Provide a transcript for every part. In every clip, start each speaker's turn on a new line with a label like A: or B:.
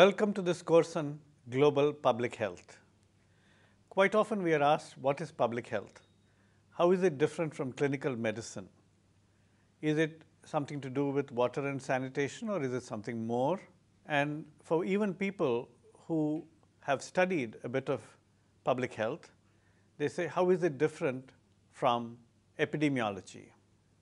A: Welcome to this course on global public health. Quite often we are asked, what is public health? How is it different from clinical medicine? Is it something to do with water and sanitation or is it something more? And for even people who have studied a bit of public health, they say, how is it different from epidemiology,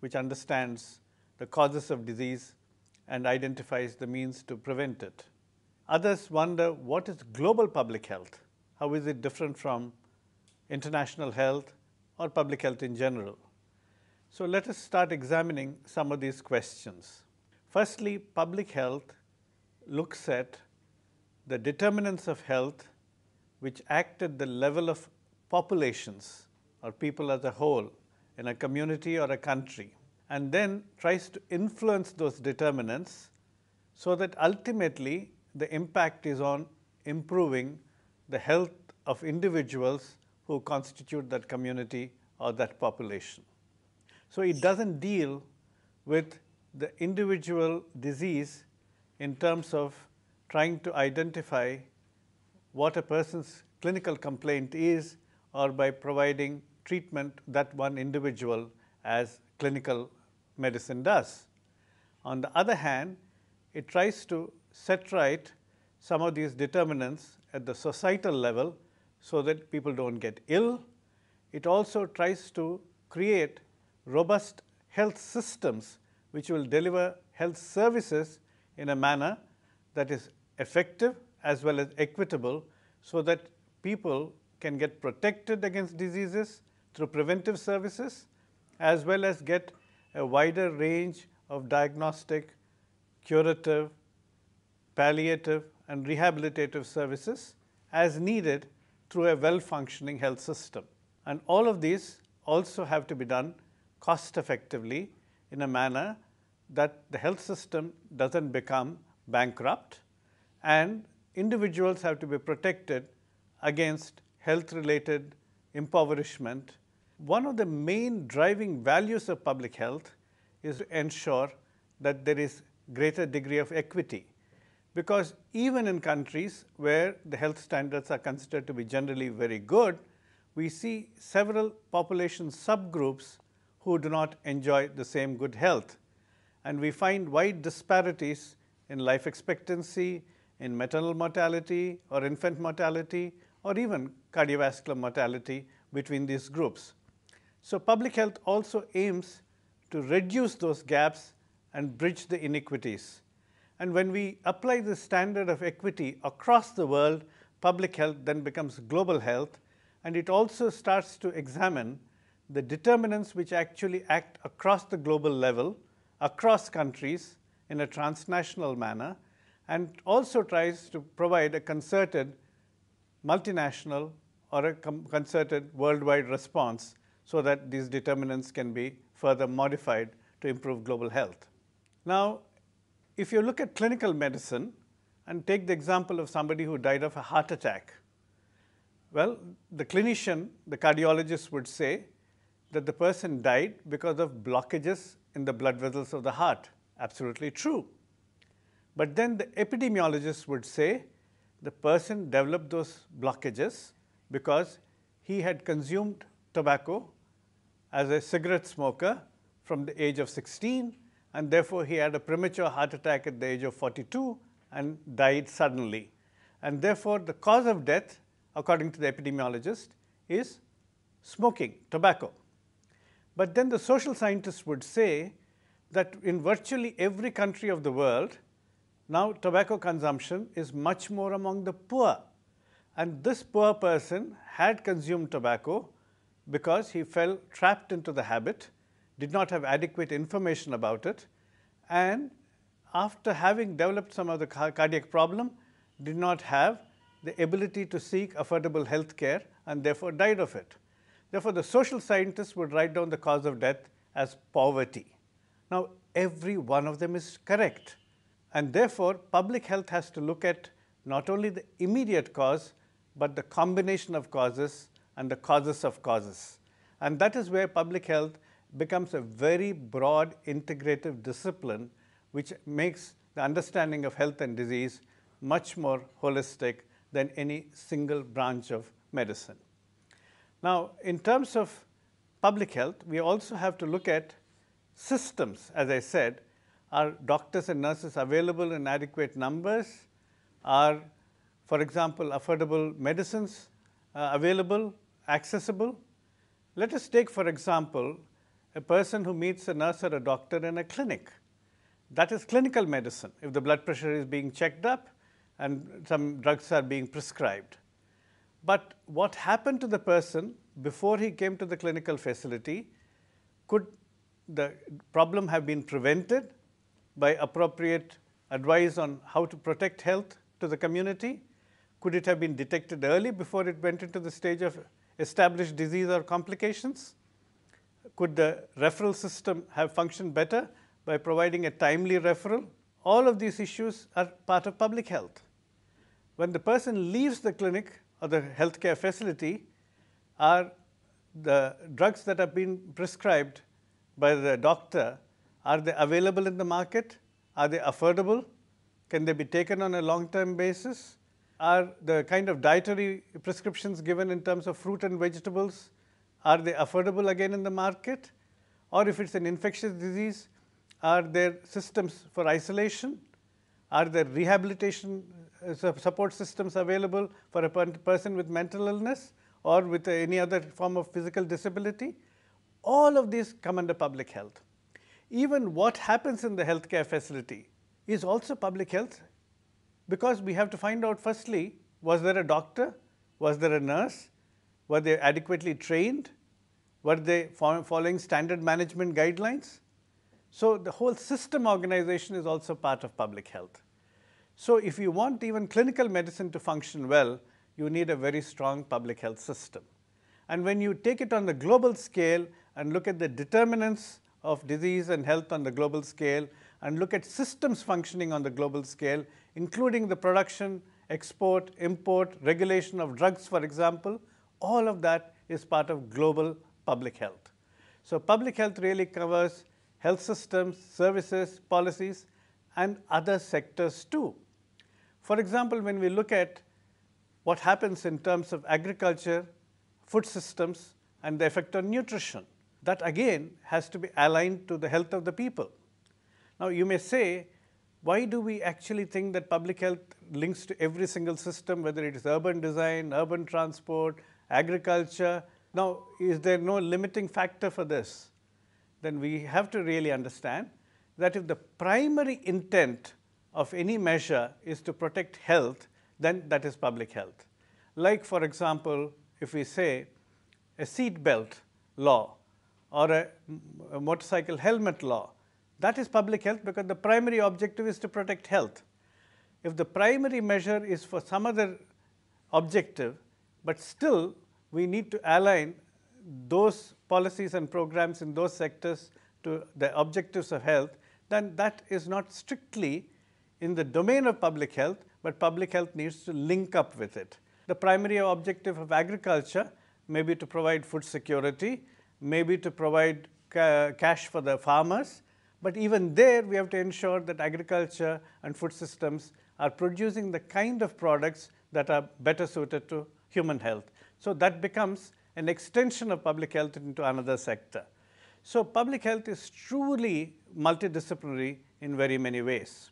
A: which understands the causes of disease and identifies the means to prevent it? Others wonder what is global public health? How is it different from international health or public health in general? So let us start examining some of these questions. Firstly, public health looks at the determinants of health which act at the level of populations or people as a whole in a community or a country and then tries to influence those determinants so that ultimately the impact is on improving the health of individuals who constitute that community or that population. So, it does not deal with the individual disease in terms of trying to identify what a person's clinical complaint is or by providing treatment that one individual as clinical medicine does. On the other hand, it tries to set right some of these determinants at the societal level so that people do not get ill. It also tries to create robust health systems which will deliver health services in a manner that is effective as well as equitable so that people can get protected against diseases through preventive services as well as get a wider range of diagnostic, curative palliative and rehabilitative services as needed through a well-functioning health system. And all of these also have to be done cost effectively in a manner that the health system doesn't become bankrupt and individuals have to be protected against health related impoverishment. One of the main driving values of public health is to ensure that there is greater degree of equity because even in countries where the health standards are considered to be generally very good, we see several population subgroups who do not enjoy the same good health. And we find wide disparities in life expectancy, in maternal mortality or infant mortality, or even cardiovascular mortality between these groups. So, public health also aims to reduce those gaps and bridge the inequities. And when we apply the standard of equity across the world, public health then becomes global health. And it also starts to examine the determinants which actually act across the global level, across countries in a transnational manner, and also tries to provide a concerted multinational or a concerted worldwide response so that these determinants can be further modified to improve global health. Now, if you look at clinical medicine and take the example of somebody who died of a heart attack, well, the clinician, the cardiologist would say that the person died because of blockages in the blood vessels of the heart. Absolutely true. But then the epidemiologist would say the person developed those blockages because he had consumed tobacco as a cigarette smoker from the age of 16 and therefore he had a premature heart attack at the age of 42 and died suddenly. And therefore, the cause of death, according to the epidemiologist, is smoking, tobacco. But then the social scientists would say that in virtually every country of the world, now tobacco consumption is much more among the poor. And this poor person had consumed tobacco because he fell trapped into the habit did not have adequate information about it and after having developed some of the cardiac problem, did not have the ability to seek affordable health care and therefore died of it. Therefore, the social scientists would write down the cause of death as poverty. Now, every one of them is correct and therefore, public health has to look at not only the immediate cause, but the combination of causes and the causes of causes. And that is where public health becomes a very broad integrative discipline which makes the understanding of health and disease much more holistic than any single branch of medicine. Now, in terms of public health, we also have to look at systems, as I said. Are doctors and nurses available in adequate numbers? Are, for example, affordable medicines uh, available, accessible? Let us take, for example, a person who meets a nurse or a doctor in a clinic. That is clinical medicine, if the blood pressure is being checked up and some drugs are being prescribed. But what happened to the person before he came to the clinical facility, could the problem have been prevented by appropriate advice on how to protect health to the community? Could it have been detected early before it went into the stage of established disease or complications? Could the referral system have functioned better by providing a timely referral? All of these issues are part of public health. When the person leaves the clinic or the healthcare facility, are the drugs that have been prescribed by the doctor, are they available in the market? Are they affordable? Can they be taken on a long-term basis? Are the kind of dietary prescriptions given in terms of fruit and vegetables are they affordable again in the market? Or if it's an infectious disease, are there systems for isolation? Are there rehabilitation uh, support systems available for a person with mental illness or with any other form of physical disability? All of these come under public health. Even what happens in the healthcare facility is also public health because we have to find out firstly, was there a doctor? Was there a nurse? Were they adequately trained? Were they following standard management guidelines? So, the whole system organization is also part of public health. So, if you want even clinical medicine to function well, you need a very strong public health system. And when you take it on the global scale and look at the determinants of disease and health on the global scale and look at systems functioning on the global scale, including the production, export, import, regulation of drugs, for example, all of that is part of global public health. So public health really covers health systems, services, policies, and other sectors too. For example, when we look at what happens in terms of agriculture, food systems, and the effect on nutrition, that again has to be aligned to the health of the people. Now, you may say, why do we actually think that public health links to every single system, whether it is urban design, urban transport, agriculture, now, is there no limiting factor for this? Then we have to really understand that if the primary intent of any measure is to protect health, then that is public health. Like, for example, if we say a seat belt law or a, a motorcycle helmet law, that is public health because the primary objective is to protect health. If the primary measure is for some other objective, but still we need to align those policies and programs in those sectors to the objectives of health, then that is not strictly in the domain of public health, but public health needs to link up with it. The primary objective of agriculture may be to provide food security, maybe to provide ca cash for the farmers, but even there we have to ensure that agriculture and food systems are producing the kind of products that are better suited to human health. So that becomes an extension of public health into another sector. So public health is truly multidisciplinary in very many ways.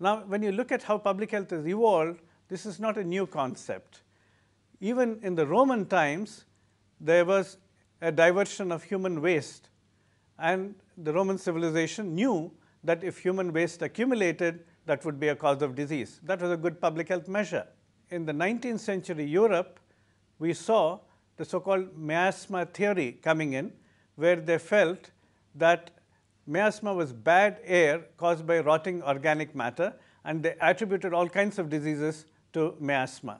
A: Now, when you look at how public health has evolved, this is not a new concept. Even in the Roman times, there was a diversion of human waste. And the Roman civilization knew that if human waste accumulated, that would be a cause of disease. That was a good public health measure. In the 19th century Europe, we saw the so-called miasma theory coming in, where they felt that miasma was bad air caused by rotting organic matter, and they attributed all kinds of diseases to miasma.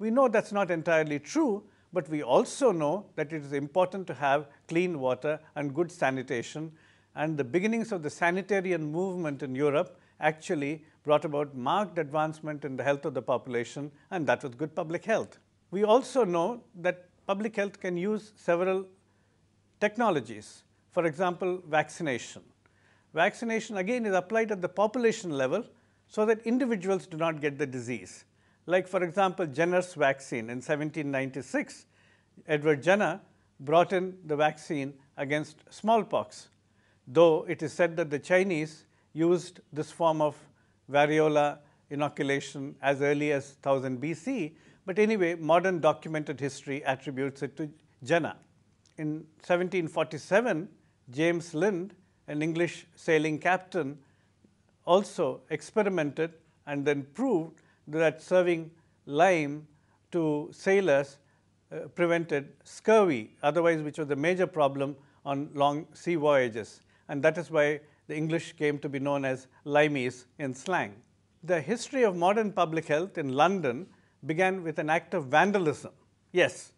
A: We know that's not entirely true, but we also know that it is important to have clean water and good sanitation. And the beginnings of the sanitarian movement in Europe actually brought about marked advancement in the health of the population, and that was good public health. We also know that public health can use several technologies. For example, vaccination. Vaccination again is applied at the population level so that individuals do not get the disease. Like for example, Jenner's vaccine in 1796, Edward Jenner brought in the vaccine against smallpox, though it is said that the Chinese used this form of variola inoculation as early as 1000 BC but anyway, modern documented history attributes it to Jena. In 1747, James Lind, an English sailing captain, also experimented and then proved that serving lime to sailors uh, prevented scurvy, otherwise which was a major problem on long sea voyages. And that is why the English came to be known as limeys in slang. The history of modern public health in London began with an act of vandalism. Yes,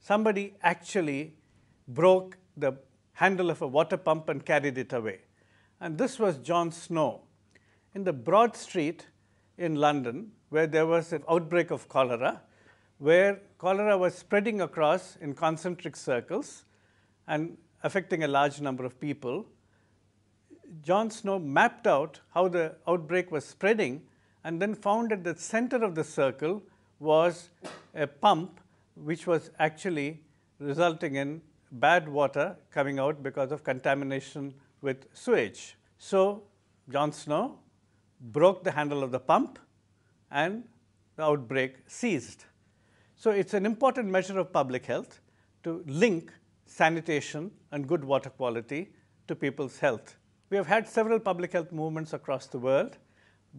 A: somebody actually broke the handle of a water pump and carried it away. And this was John Snow in the broad street in London where there was an outbreak of cholera, where cholera was spreading across in concentric circles and affecting a large number of people. John Snow mapped out how the outbreak was spreading and then found at the center of the circle was a pump which was actually resulting in bad water coming out because of contamination with sewage. So, John Snow broke the handle of the pump and the outbreak ceased. So, it is an important measure of public health to link sanitation and good water quality to people's health. We have had several public health movements across the world,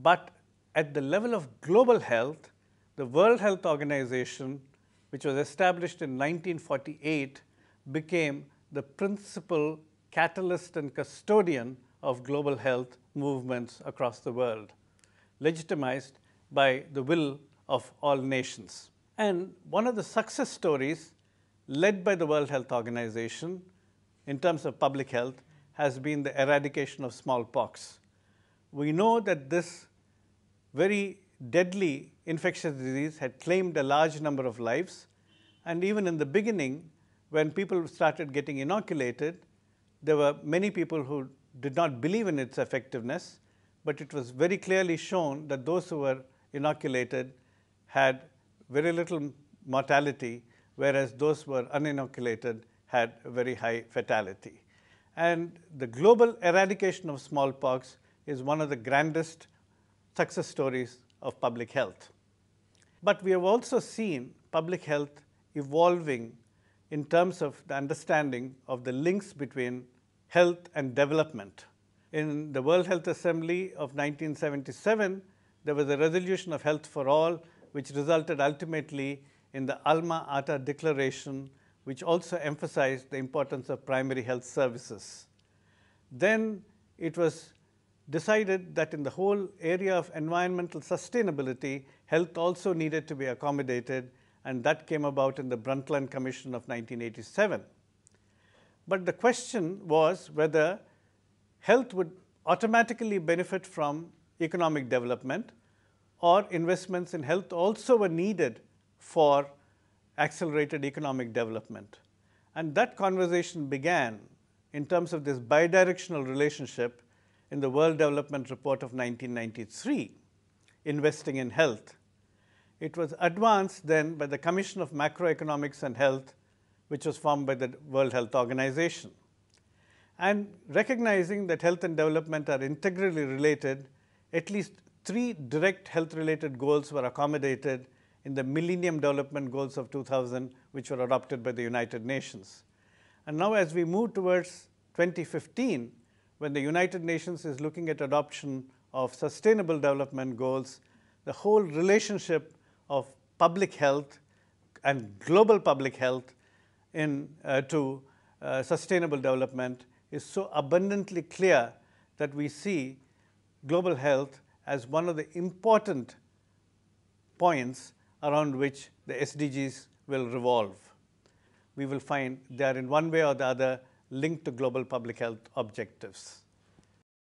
A: but at the level of global health, the World Health Organization, which was established in 1948, became the principal catalyst and custodian of global health movements across the world, legitimized by the will of all nations. And one of the success stories led by the World Health Organization in terms of public health has been the eradication of smallpox. We know that this very deadly infectious disease had claimed a large number of lives. And even in the beginning, when people started getting inoculated, there were many people who did not believe in its effectiveness, but it was very clearly shown that those who were inoculated had very little mortality, whereas those who were uninoculated had very high fatality. And the global eradication of smallpox is one of the grandest success stories of public health. But we have also seen public health evolving in terms of the understanding of the links between health and development. In the World Health Assembly of 1977, there was a resolution of health for all, which resulted ultimately in the Alma Ata Declaration, which also emphasized the importance of primary health services. Then it was decided that in the whole area of environmental sustainability, health also needed to be accommodated, and that came about in the Brundtland Commission of 1987. But the question was whether health would automatically benefit from economic development or investments in health also were needed for accelerated economic development. And that conversation began in terms of this bidirectional relationship in the World Development Report of 1993, Investing in Health. It was advanced then by the Commission of Macroeconomics and Health, which was formed by the World Health Organization. And recognizing that health and development are integrally related, at least three direct health-related goals were accommodated in the Millennium Development Goals of 2000, which were adopted by the United Nations. And now as we move towards 2015, when the United Nations is looking at adoption of sustainable development goals, the whole relationship of public health and global public health in, uh, to uh, sustainable development is so abundantly clear that we see global health as one of the important points around which the SDGs will revolve. We will find they are in one way or the other linked to global public health objectives.